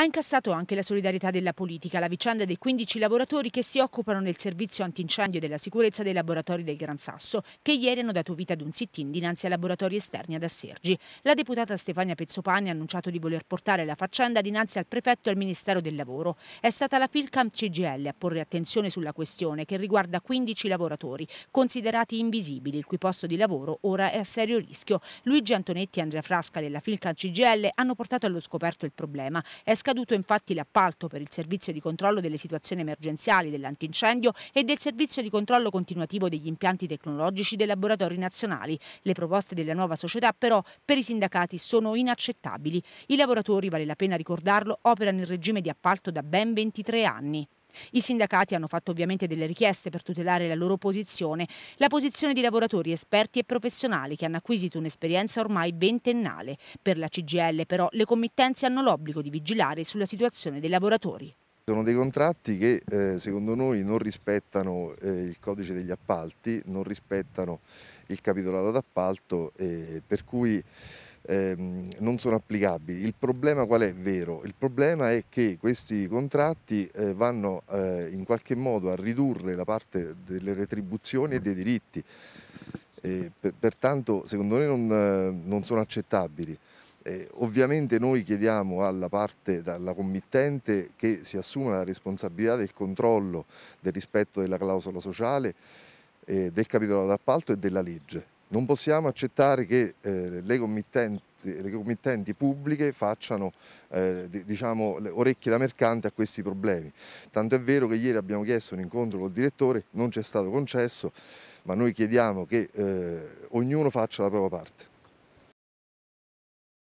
Ha incassato anche la solidarietà della politica, la vicenda dei 15 lavoratori che si occupano del servizio antincendio e della sicurezza dei laboratori del Gran Sasso, che ieri hanno dato vita ad un sit-in dinanzi ai laboratori esterni ad Assergi. La deputata Stefania Pezzopani ha annunciato di voler portare la faccenda dinanzi al prefetto e al Ministero del Lavoro. È stata la Filcam CGL a porre attenzione sulla questione che riguarda 15 lavoratori, considerati invisibili, il cui posto di lavoro ora è a serio rischio. Luigi Antonetti e Andrea Frasca della Filcam CGL hanno portato allo scoperto il problema. È scaduto infatti l'appalto per il servizio di controllo delle situazioni emergenziali dell'antincendio e del servizio di controllo continuativo degli impianti tecnologici dei laboratori nazionali. Le proposte della nuova società però per i sindacati sono inaccettabili. I lavoratori, vale la pena ricordarlo, operano in regime di appalto da ben 23 anni. I sindacati hanno fatto ovviamente delle richieste per tutelare la loro posizione, la posizione di lavoratori esperti e professionali che hanno acquisito un'esperienza ormai ventennale. Per la CGL però le committenze hanno l'obbligo di vigilare sulla situazione dei lavoratori. Sono dei contratti che eh, secondo noi non rispettano eh, il codice degli appalti, non rispettano il capitolato d'appalto, eh, per cui ehm, non sono applicabili. Il problema qual è vero? Il problema è che questi contratti eh, vanno eh, in qualche modo a ridurre la parte delle retribuzioni e dei diritti. E per, pertanto secondo me non, non sono accettabili. Eh, ovviamente noi chiediamo alla parte, alla committente, che si assuma la responsabilità del controllo del rispetto della clausola sociale, eh, del capitolo d'appalto e della legge. Non possiamo accettare che eh, le, committenti, le, committenti, pubbliche facciano eh, diciamo, orecchie da mercante a questi problemi. Tanto è vero che ieri abbiamo chiesto un incontro col direttore, non ci è stato concesso, ma noi chiediamo che eh, ognuno faccia la propria parte.